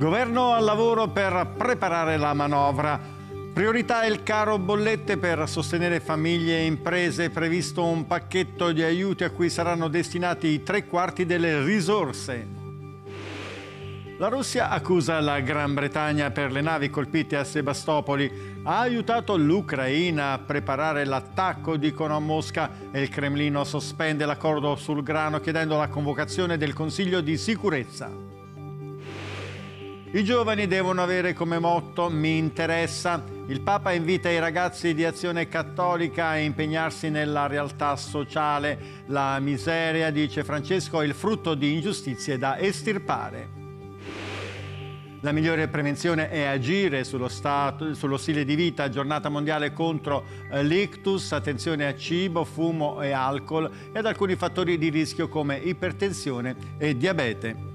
Governo al lavoro per preparare la manovra. Priorità è il caro bollette per sostenere famiglie e imprese. È previsto un pacchetto di aiuti a cui saranno destinati i tre quarti delle risorse. La Russia accusa la Gran Bretagna per le navi colpite a Sebastopoli. Ha aiutato l'Ucraina a preparare l'attacco, dicono a Mosca, e il Cremlino sospende l'accordo sul grano chiedendo la convocazione del Consiglio di sicurezza. I giovani devono avere come motto Mi interessa. Il Papa invita i ragazzi di azione cattolica a impegnarsi nella realtà sociale. La miseria, dice Francesco, è il frutto di ingiustizie da estirpare. La migliore prevenzione è agire sullo, stato, sullo, stile di vita, giornata mondiale contro eh, l'ictus, attenzione a cibo, fumo e alcol e ad alcuni fattori di rischio come ipertensione e diabete.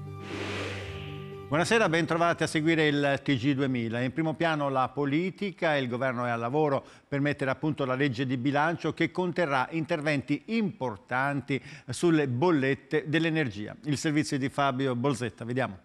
Buonasera, bentrovati a seguire il TG2000. In primo piano la politica, il governo è al lavoro per mettere a punto la legge di bilancio che conterrà interventi importanti sulle bollette dell'energia. Il servizio di Fabio Bolzetta, vediamo.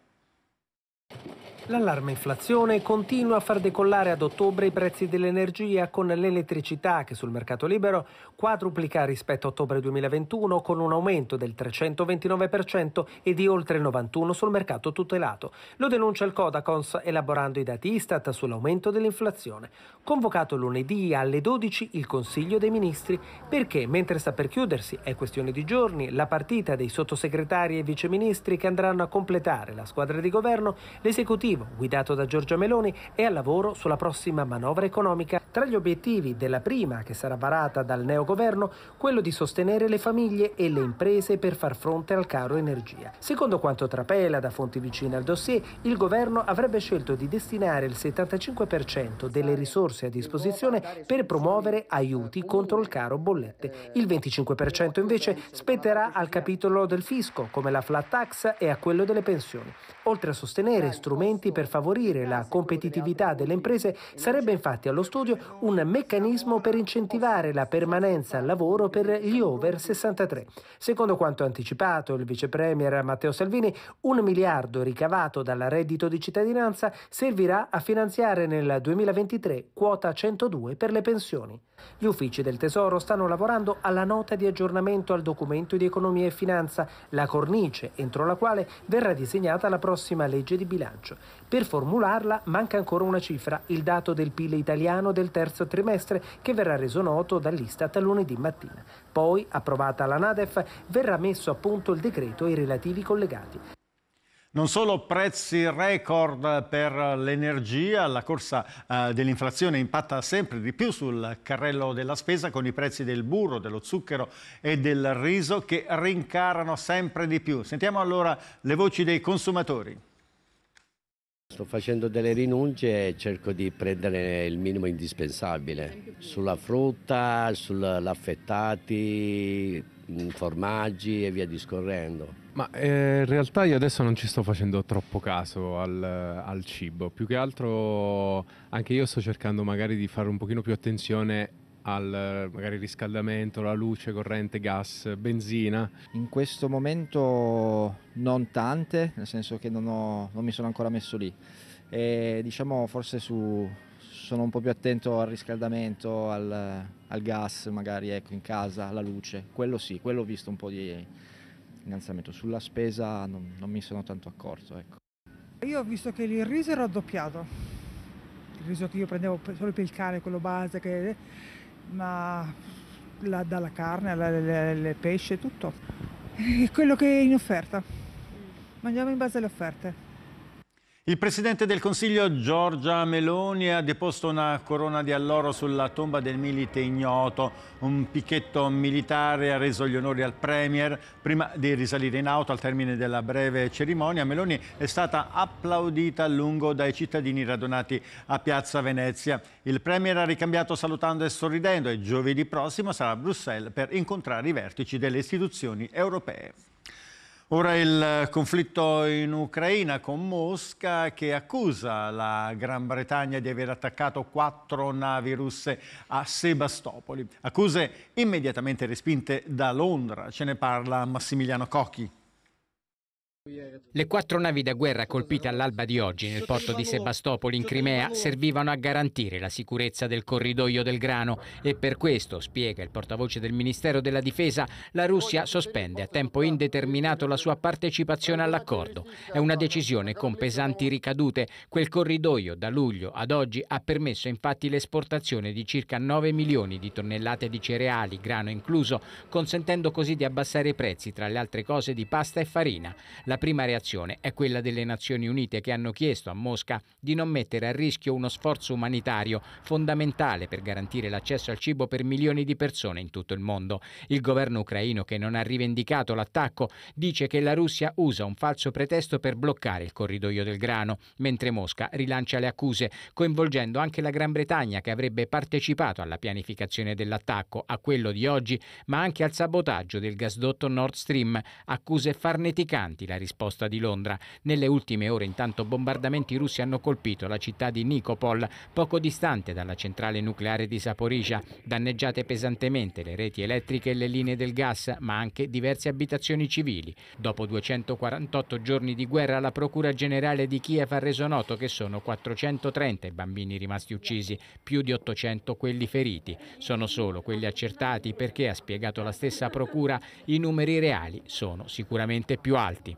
L'allarme inflazione continua a far decollare ad ottobre i prezzi dell'energia con l'elettricità che sul mercato libero quadruplica rispetto a ottobre 2021 con un aumento del 329% e di oltre il 91% sul mercato tutelato. Lo denuncia il Codacons elaborando i dati Istat sull'aumento dell'inflazione. Convocato lunedì alle 12 il Consiglio dei Ministri perché mentre sta per chiudersi è questione di giorni la partita dei sottosegretari e viceministri che andranno a completare la squadra di governo, l'esecutivo Esecutivo, guidato da Giorgia Meloni, è al lavoro sulla prossima manovra economica. Tra gli obiettivi della prima, che sarà varata dal neogoverno, quello di sostenere le famiglie e le imprese per far fronte al caro energia. Secondo quanto trapela da fonti vicine al dossier, il governo avrebbe scelto di destinare il 75% delle risorse a disposizione per promuovere aiuti contro il caro bollette. Il 25% invece spetterà al capitolo del fisco, come la flat tax e a quello delle pensioni, oltre a sostenere strumenti progetti per favorire la competitività delle imprese sarebbe infatti allo studio un meccanismo per incentivare la permanenza al lavoro per gli over 63. Secondo quanto anticipato il vice premier Matteo Salvini, un miliardo ricavato dal reddito di cittadinanza servirà a finanziare nel 2023 quota 102 per le pensioni. Gli uffici del Tesoro stanno lavorando alla nota di aggiornamento al documento di economia e finanza, la cornice entro la quale verrà disegnata la prossima legge di bilancio. Per formularla manca ancora una cifra, il dato del PIL italiano del terzo trimestre che verrà reso noto dall'Istat lunedì mattina. Poi, approvata la NADEF, verrà messo a punto il decreto e i relativi collegati. Non solo prezzi record per l'energia, la corsa eh, dell'inflazione impatta sempre di più sul carrello della spesa con i prezzi del burro, dello zucchero e del riso che rincarano sempre di più. Sentiamo allora le voci dei consumatori. Sto facendo delle rinunce e cerco di prendere il minimo indispensabile sulla frutta, sull'affettati, mm, formaggi e via discorrendo. Ma eh, in realtà io adesso non ci sto facendo troppo caso al, al, cibo, più che altro anche io sto cercando magari di fare un pochino più attenzione al magari riscaldamento, la luce, corrente, gas, benzina? In questo momento non tante, nel senso che non, ho, non mi sono ancora messo lì. E, diciamo forse su, sono un po' più attento al riscaldamento, al, al gas magari ecco, in casa, alla luce, quello sì, quello ho visto un po' di innalzamento. Sulla spesa non, non mi sono tanto accorto. Ecco. Io ho visto che il riso era raddoppiato, il riso che io prendevo solo per il cane, quello base che ma la, dalla carne al pesce, tutto. E quello che è in offerta. Mangiamo in base alle offerte. Il Presidente del Consiglio Giorgia Meloni ha deposto una corona di alloro sulla tomba del milite ignoto. Un picchetto militare ha reso gli onori al Premier. Prima di risalire in auto al termine della breve cerimonia, Meloni è stata applaudita a lungo dai cittadini radunati a Piazza Venezia. Il Premier ha ricambiato salutando e sorridendo e giovedì prossimo sarà a Bruxelles per incontrare i vertici delle istituzioni europee. Ora il eh, conflitto in Ucraina con Mosca che accusa la Gran Bretagna di aver attaccato quattro navi russe a Sebastopoli. Accuse immediatamente respinte da Londra. Ce ne parla Massimiliano Cocchi. Le quattro navi da guerra colpite all'alba di oggi nel porto di Sebastopoli in Crimea servivano a garantire la sicurezza del corridoio del grano e per questo, spiega il portavoce del Ministero della Difesa, la Russia sospende a tempo indeterminato la sua partecipazione all'accordo. È una decisione con pesanti ricadute. Quel corridoio da luglio ad oggi ha permesso infatti l'esportazione di circa 9 milioni di tonnellate di cereali, grano incluso, consentendo così di abbassare i prezzi tra le altre cose di pasta e farina. La prima reazione è quella delle Nazioni Unite che hanno chiesto a Mosca di non mettere a rischio uno sforzo umanitario fondamentale per garantire l'accesso al cibo per milioni di persone in tutto il mondo. Il governo ucraino, che non ha rivendicato l'attacco, dice che la Russia usa un falso pretesto per bloccare il corridoio del grano, mentre Mosca rilancia le accuse, coinvolgendo anche la Gran Bretagna che avrebbe partecipato alla pianificazione dell'attacco, a quello di oggi, ma anche al sabotaggio del gasdotto Nord Stream, accuse farneticanti la risposta di Londra. Nelle ultime ore intanto bombardamenti russi hanno colpito la città di Nikopol, poco distante dalla centrale nucleare di Saporizia, danneggiate pesantemente le reti elettriche e le linee del gas, ma anche diverse abitazioni civili. Dopo 248 giorni di guerra la Procura Generale di Kiev ha reso noto che sono 430 i bambini rimasti uccisi, più di 800 quelli feriti. Sono solo quelli accertati perché, ha spiegato la stessa Procura, i numeri reali sono sicuramente più alti.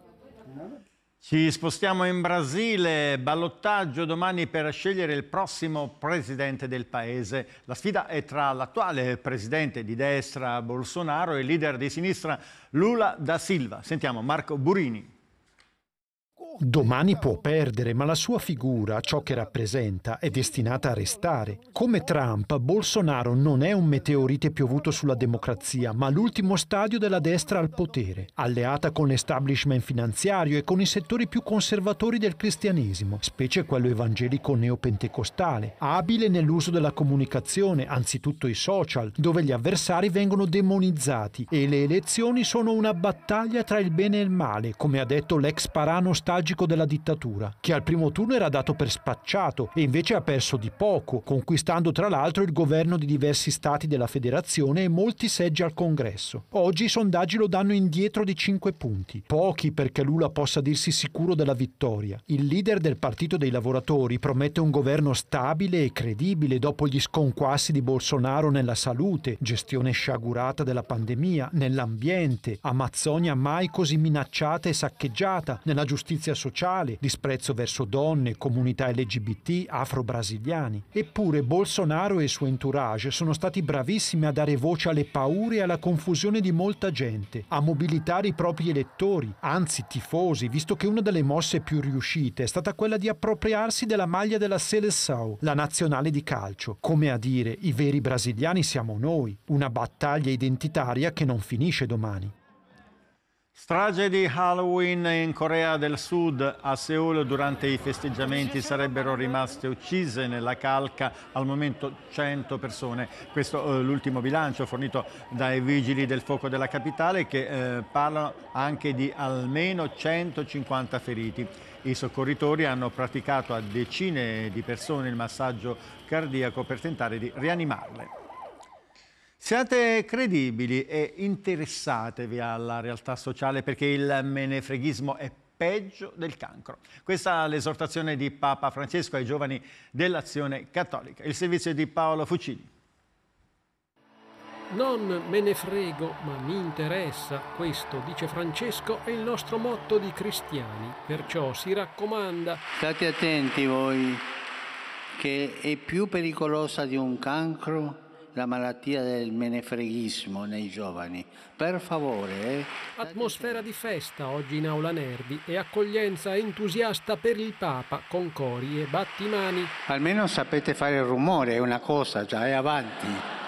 Ci spostiamo in Brasile, ballottaggio domani per scegliere il prossimo presidente del paese. La sfida è tra l'attuale presidente di destra Bolsonaro e il leader di sinistra Lula da Silva. Sentiamo Marco Burini. Domani può perdere, ma la sua figura, ciò che rappresenta, è destinata a restare. Come Trump, Bolsonaro non è un meteorite piovuto sulla democrazia, ma l'ultimo stadio della destra al potere, alleata con l'establishment finanziario e con i settori più conservatori del cristianesimo, specie quello evangelico neopentecostale, abile nell'uso della comunicazione, anzitutto i social, dove gli avversari vengono demonizzati e le elezioni sono una battaglia tra il bene e il male, come ha detto l'ex parano stagio tragico della dittatura, che al primo turno era dato per spacciato e invece ha perso di poco, conquistando tra l'altro il governo di diversi stati della federazione e molti seggi al congresso. Oggi i sondaggi lo danno indietro di 5 punti, pochi perché Lula possa dirsi sicuro della vittoria. Il leader del Partito dei Lavoratori promette un governo stabile e credibile dopo gli sconquassi di Bolsonaro nella salute, gestione sciagurata della pandemia, nell'ambiente, Amazzonia mai così minacciata e saccheggiata, nella giustizia ingiustizia sociale, disprezzo verso donne, comunità LGBT, afro-brasiliani. Eppure Bolsonaro e il suo entourage sono stati bravissimi a dare voce alle paure e alla confusione di molta gente, a mobilitare i propri elettori, anzi tifosi, visto che una delle mosse più riuscite è stata quella di appropriarsi della maglia della Seleção, la nazionale di calcio. Come a dire, i veri brasiliani siamo noi, una battaglia identitaria che non finisce domani. Strage di Halloween in Corea del Sud a Seoul durante i festeggiamenti sarebbero rimaste uccise nella calca al momento 100 persone. Questo è eh, l'ultimo bilancio fornito dai vigili del fuoco della capitale che eh, parlano anche di almeno 150 feriti. I soccorritori hanno praticato a decine di persone il massaggio cardiaco per tentare di rianimarle. Siate credibili e interessatevi alla realtà sociale perché il menefreghismo è peggio del cancro. Questa è l'esortazione di Papa Francesco ai giovani dell'azione cattolica. Il servizio di Paolo Fucini. Non me ne frego, ma mi interessa, questo, dice Francesco, è il nostro motto di cristiani, perciò si raccomanda. State attenti voi, che è più pericolosa di un cancro la malattia del menefreghismo nei giovani. Per favore. Eh. Atmosfera di festa oggi in Aula Nervi e accoglienza entusiasta per il Papa con cori e battimani. Almeno sapete fare il rumore, è una cosa, già è avanti.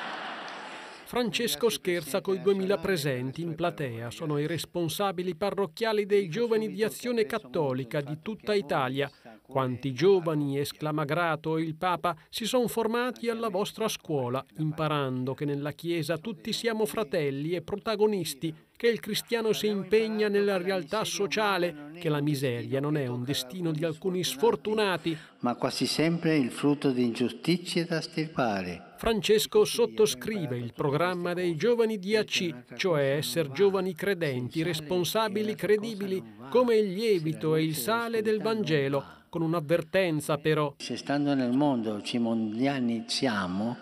Francesco scherza coi 2000 presenti in platea. Sono i responsabili parrocchiali dei giovani di azione cattolica di tutta Italia. Quanti giovani, esclama Grato il Papa, si sono formati alla vostra scuola, imparando che nella Chiesa tutti siamo fratelli e protagonisti, che il cristiano si impegna nella realtà sociale, che la miseria non è un destino di alcuni sfortunati, ma quasi sempre il frutto di ingiustizie da stirpare Francesco sottoscrive il programma dei giovani DAC, cioè essere giovani credenti, responsabili, credibili, come il lievito e il sale del Vangelo, con un'avvertenza però. Se stando nel mondo ci mondianizziamo,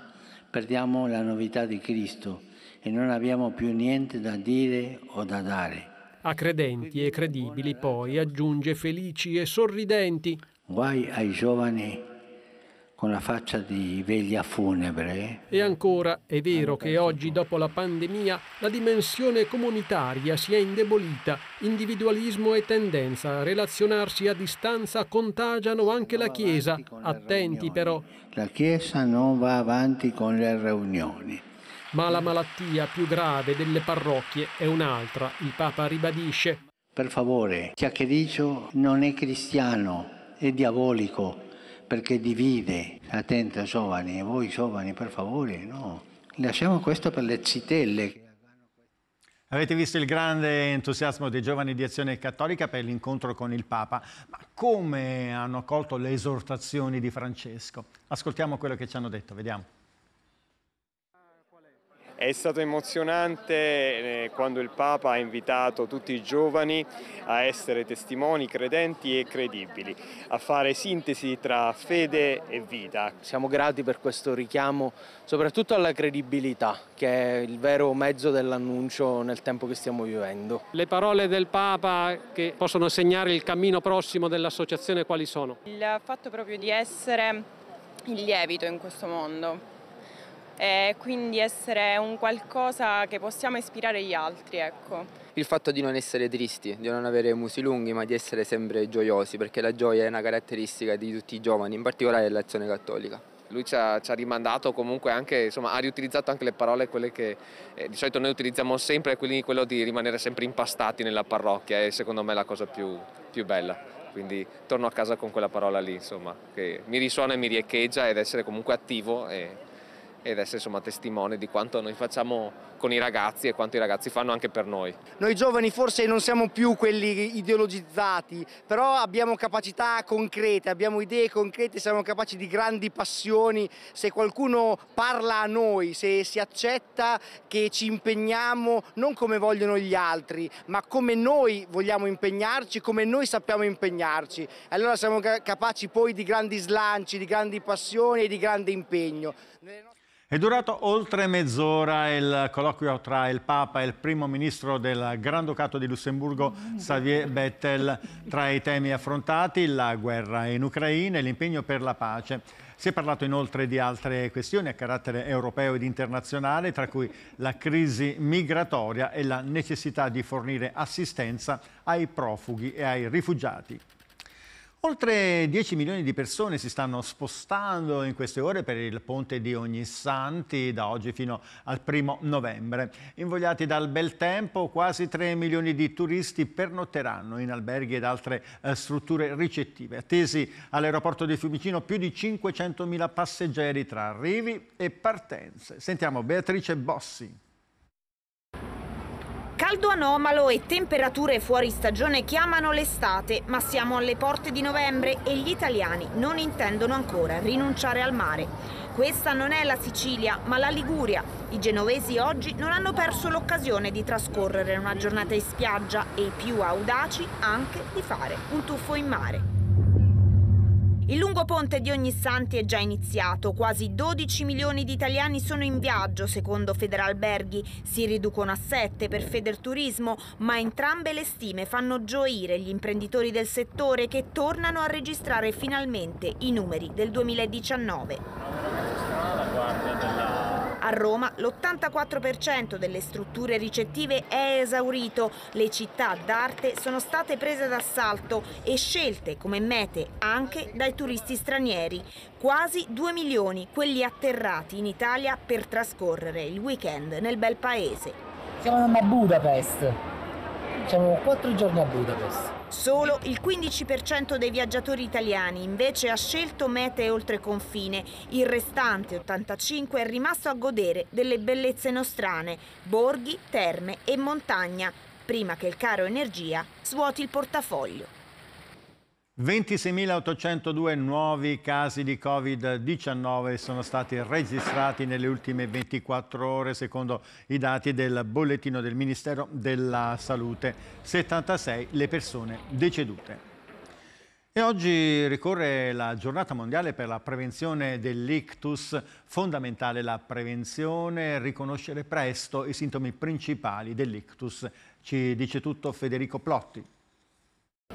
perdiamo la novità di Cristo e non abbiamo più niente da dire o da dare. A credenti e credibili poi aggiunge felici e sorridenti. Guai ai giovani con la faccia di veglia funebre. E ancora è vero che oggi, dopo la pandemia, la dimensione comunitaria si è indebolita. Individualismo e tendenza a relazionarsi a distanza contagiano anche la Chiesa. Attenti però. La Chiesa non va avanti con le riunioni. Ma la malattia più grave delle parrocchie è un'altra, il Papa ribadisce. Per favore, chiacchiericcio non è cristiano, è diabolico perché divide. attenta giovani, e voi giovani per favore, no. Lasciamo questo per le citelle. Avete visto il grande entusiasmo dei giovani di Azione Cattolica per l'incontro con il Papa, ma come hanno accolto le esortazioni di Francesco? Ascoltiamo quello che ci hanno detto, vediamo. È stato emozionante eh, quando il Papa ha invitato tutti i giovani a essere testimoni, credenti e credibili, a fare sintesi tra fede e vita. Siamo grati per questo richiamo, soprattutto alla credibilità, che è il vero mezzo dell'annuncio nel tempo che stiamo vivendo. Le parole del Papa che possono segnare il cammino prossimo dell'associazione quali sono? Il fatto proprio di essere il lievito in questo mondo e quindi essere un qualcosa che possiamo ispirare gli altri. Ecco. Il fatto di non essere tristi, di non avere musi lunghi, ma di essere sempre gioiosi, perché la gioia è una caratteristica di tutti i giovani, in particolare dell'azione cattolica lui ci ha, ci ha, rimandato comunque anche, insomma, ha riutilizzato anche le parole, quelle che eh, di solito noi utilizziamo sempre, quindi quello di rimanere sempre impastati nella parrocchia è secondo me la cosa più, più bella. Quindi torno a casa con quella parola lì, insomma, che mi risuona e mi riecheggia ed essere comunque attivo. E ed essere insomma testimone di quanto noi facciamo con i ragazzi e quanto i ragazzi fanno anche per noi. Noi giovani forse non siamo più quelli ideologizzati, però abbiamo capacità concrete, abbiamo idee concrete, siamo capaci di grandi passioni, se qualcuno parla a noi, se si accetta che ci impegniamo non come vogliono gli altri, ma come noi vogliamo impegnarci, come noi sappiamo impegnarci, allora siamo capaci poi di grandi slanci, di grandi passioni e di grande impegno. È durato oltre mezz'ora il colloquio tra il Papa e il primo ministro del Granducato di Lussemburgo, Xavier Bettel. Tra i temi affrontati, la guerra in Ucraina e l'impegno per la pace. Si è parlato inoltre di altre questioni a carattere europeo ed internazionale, tra cui la crisi migratoria e la necessità di fornire assistenza ai profughi e ai rifugiati. Oltre 10 milioni di persone si stanno spostando in queste ore per il ponte di Ognissanti da oggi fino al primo novembre. Invogliati dal bel tempo, quasi 3 milioni di turisti pernotteranno in alberghi ed altre eh, strutture ricettive. Attesi all'aeroporto di Fiumicino più di 500 mila passeggeri tra arrivi e partenze. Sentiamo Beatrice Bossi. Caldo anomalo e temperature fuori stagione chiamano l'estate, ma siamo alle porte di novembre e gli italiani non intendono ancora rinunciare al mare. Questa non è la Sicilia, ma la Liguria. I genovesi oggi non hanno perso l'occasione di trascorrere una giornata in spiaggia e i più audaci anche di fare un tuffo in mare. Il lungo ponte di Ognissanti è già iniziato, quasi 12 milioni di italiani sono in viaggio secondo Federalberghi, si riducono a 7 per Federturismo, ma entrambe le stime fanno gioire gli imprenditori del settore che tornano a registrare finalmente i numeri del 2019. A Roma l'84% delle strutture ricettive è esaurito, le città d'arte sono state prese d'assalto e scelte come mete anche dai turisti stranieri. Quasi 2 milioni quelli atterrati in Italia per trascorrere il weekend nel bel paese. Siamo a Budapest, siamo 4 giorni a Budapest. Solo il 15% dei viaggiatori italiani invece ha scelto mete oltre confine, il restante 85% è rimasto a godere delle bellezze nostrane, borghi, terme e montagna, prima che il caro energia svuoti il portafoglio. 26.802 nuovi casi di Covid-19 sono stati registrati nelle ultime 24 ore secondo i dati del bollettino del Ministero della Salute, 76 le persone decedute. E oggi ricorre la giornata mondiale per la prevenzione dell'ictus, fondamentale la prevenzione, riconoscere presto i sintomi principali dell'ictus. Ci dice tutto Federico Plotti.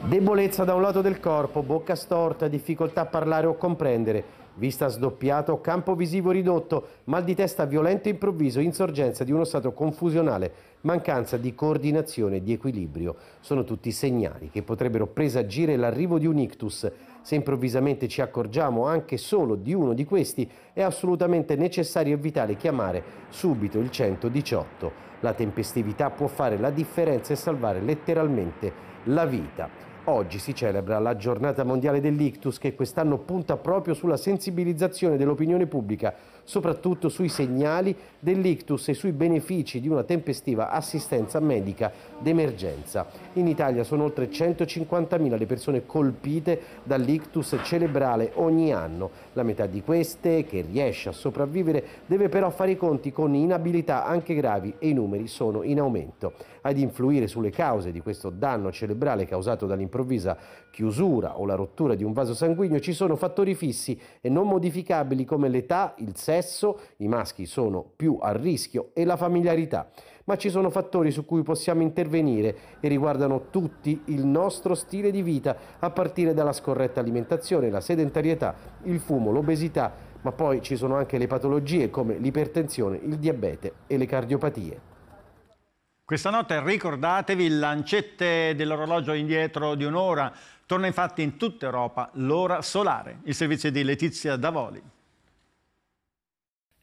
Debolezza da un lato del corpo, bocca storta, difficoltà a parlare o comprendere, vista sdoppiato, campo visivo ridotto, mal di testa violento e improvviso, insorgenza di uno stato confusionale, mancanza di coordinazione e di equilibrio. Sono tutti segnali che potrebbero presagire l'arrivo di un ictus se improvvisamente ci accorgiamo anche solo di uno di questi, è assolutamente necessario e vitale chiamare subito il 118. La tempestività può fare la differenza e salvare letteralmente la vita. Oggi si celebra la giornata mondiale dell'ictus che quest'anno punta proprio sulla sensibilizzazione dell'opinione pubblica soprattutto sui segnali dell'ictus e sui benefici di una tempestiva assistenza medica d'emergenza. In Italia sono oltre 150.000 le persone colpite dall'ictus cerebrale ogni anno. La metà di queste, che riesce a sopravvivere, deve però fare i conti con inabilità anche gravi e i numeri sono in aumento. Ad influire sulle cause di questo danno cerebrale causato dall'improvvisa chiusura o la rottura di un vaso sanguigno ci sono fattori fissi e non modificabili come l'età, il sesso, sesso, i maschi sono più a rischio e la familiarità. Ma ci sono fattori su cui possiamo intervenire e riguardano tutti il nostro stile di vita, a partire dalla scorretta alimentazione, la sedentarietà, il fumo, l'obesità, ma poi ci sono anche le patologie come l'ipertensione, il diabete e le cardiopatie. Questa notte ricordatevi lancette dell'orologio indietro di un'ora. Torna infatti in tutta Europa l'ora solare. Il servizio di Letizia Davoli.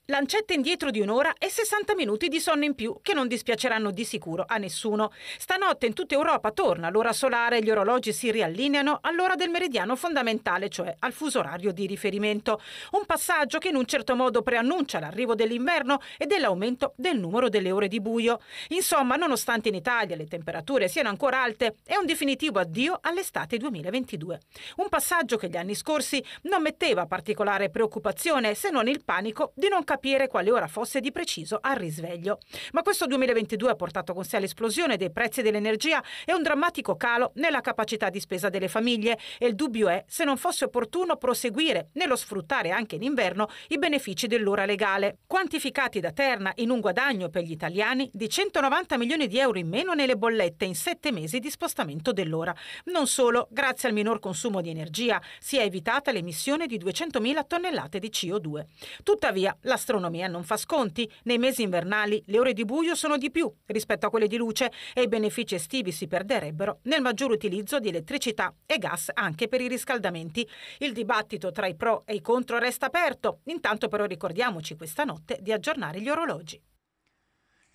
Lancette indietro di un'ora e 60 minuti di sonno in più, che non dispiaceranno di sicuro a nessuno. Stanotte in tutta Europa torna l'ora solare e gli orologi si riallineano all'ora del meridiano fondamentale, cioè al fuso orario di riferimento. Un passaggio che in un certo modo preannuncia l'arrivo dell'inverno e dell'aumento del numero delle ore di buio. Insomma, nonostante in Italia le temperature siano ancora alte, è un definitivo addio all'estate 2022. Un passaggio che gli anni scorsi non metteva particolare preoccupazione se non il panico di non capire capire quale ora fosse di preciso al risveglio. Ma questo 2022 ha portato con sé l'esplosione dei prezzi dell'energia e un drammatico calo nella capacità di spesa delle famiglie e il dubbio è se non fosse opportuno proseguire nello sfruttare anche in inverno i benefici dell'ora legale, quantificati da Terna in un guadagno per gli italiani di 190 milioni di euro in meno nelle bollette in sette mesi di spostamento dell'ora. Non solo, grazie al minor consumo di energia si è evitata l'emissione di 200.000 tonnellate di CO2. Tuttavia, la L'astronomia non fa sconti. Nei mesi invernali le ore di buio sono di più rispetto a quelle di luce e i benefici estivi si perderebbero nel maggior utilizzo di elettricità e gas anche per i riscaldamenti. Il dibattito tra i pro e i contro resta aperto. Intanto però ricordiamoci questa notte di aggiornare gli orologi.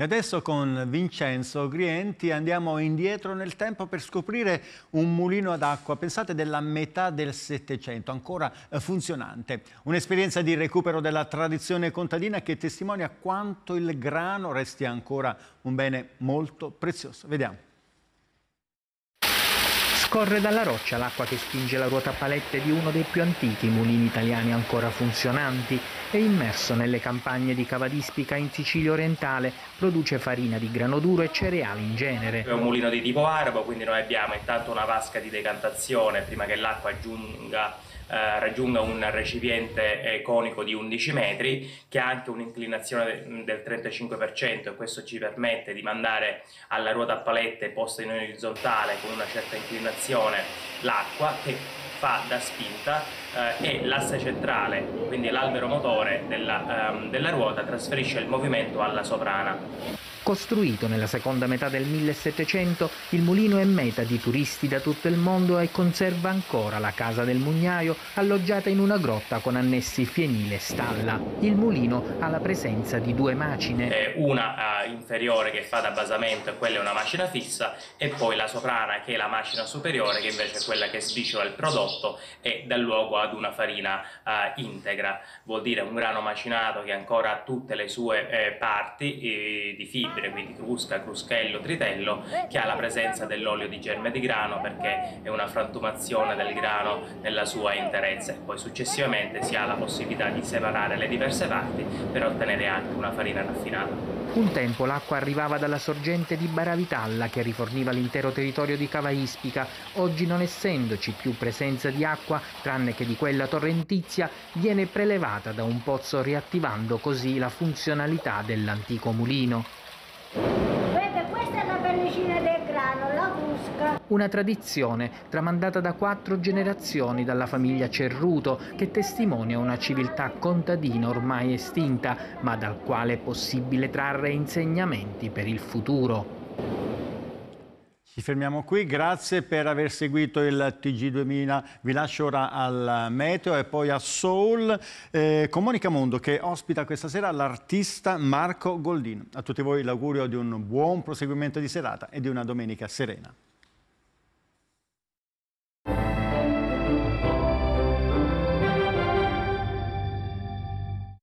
E adesso con Vincenzo Grienti andiamo indietro nel tempo per scoprire un mulino ad acqua, pensate della metà del Settecento, ancora eh, funzionante. Un'esperienza di recupero della tradizione contadina che testimonia quanto il grano resti ancora un bene molto prezioso. Vediamo. Scorre dalla roccia l'acqua che spinge la ruota a palette di uno dei più antichi mulini italiani ancora funzionanti, è immerso nelle campagne di cavadispica in Sicilia orientale, produce farina di grano duro e cereali in genere. È un mulino di tipo arabo, quindi noi abbiamo intanto una vasca di decantazione prima che l'acqua giunga eh, raggiunga un recipiente eh, conico di 11 metri che ha anche un'inclinazione del 35% e questo ci permette di mandare alla ruota a palette posta in orizzontale con una certa inclinazione l'acqua che fa da spinta eh, e l'asse centrale, quindi l'albero motore della, ehm, della ruota, trasferisce il movimento alla soprana. Costruito nella seconda metà del 1700, il mulino è meta di turisti da tutto il mondo e conserva ancora la casa del mugnaio alloggiata in una grotta con annessi fienile e stalla. Il mulino ha la presenza di due macine. Una uh, inferiore che fa da basamento e quella è una macina fissa e poi la soprana che è la macina superiore che invece è quella che sbiciola il prodotto e dà luogo ad una farina uh, integra. Vuol dire un grano macinato che ancora ha tutte le sue eh, parti eh, di fibra spalmabile, quindi crusca, cruschello, tritello, che ha la presenza dell'olio di germe di grano perché è una frantumazione del grano nella sua interezza e poi successivamente si ha la possibilità di separare le diverse parti per ottenere anche una farina raffinata. Un tempo l'acqua arrivava dalla sorgente di Baravitalla che riforniva l'intero territorio di Cava Ispica, oggi non essendoci più presenza di acqua tranne che di quella torrentizia viene prelevata da un pozzo riattivando così la funzionalità dell'antico mulino. Vede, questa è la pellicina del grano, la busca. Una tradizione tramandata da quattro generazioni dalla famiglia Cerruto, che testimonia una civiltà contadina ormai estinta, ma dal quale è possibile trarre insegnamenti per il futuro. Ci fermiamo qui, grazie per aver seguito il TG2000, vi lascio ora al Meteo e poi a Soul eh, con Monica Mondo che ospita questa sera l'artista Marco Goldin. A tutti voi l'augurio di un buon proseguimento di serata e di una domenica serena.